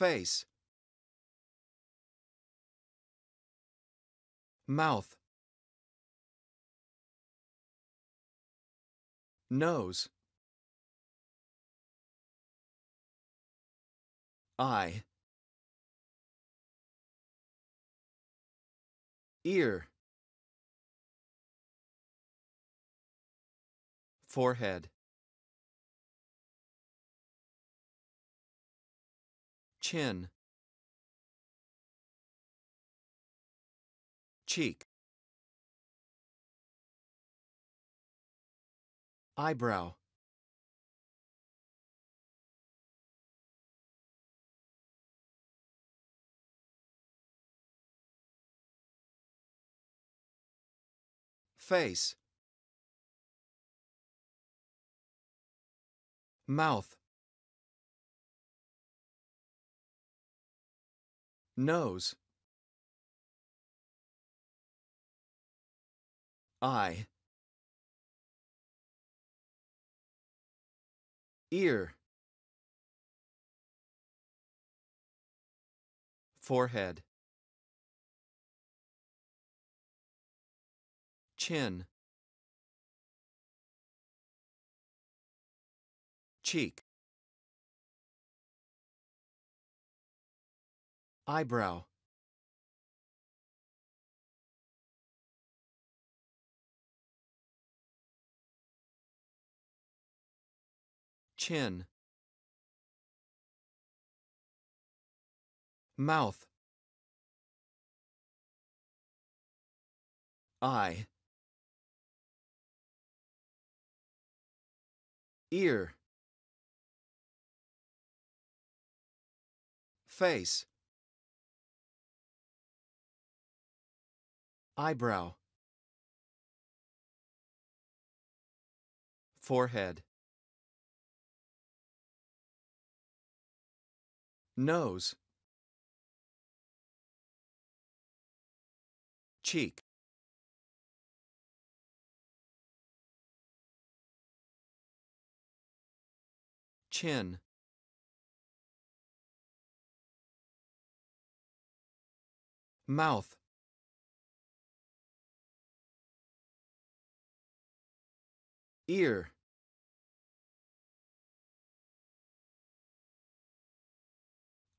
Face. Mouth. Nose. Eye. Ear. Forehead. chin, cheek, eyebrow, face, mouth, Nose. Eye. Ear. Forehead. Chin. Cheek. Eyebrow Chin Mouth Eye Ear Face Eyebrow. Forehead. Nose. Cheek. Chin. Mouth. ear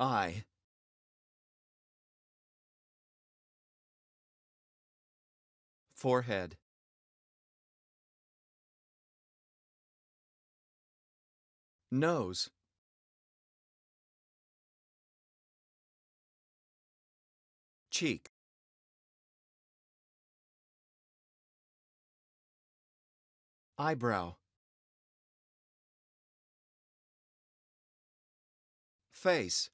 eye, forehead nose cheek Eyebrow. Face.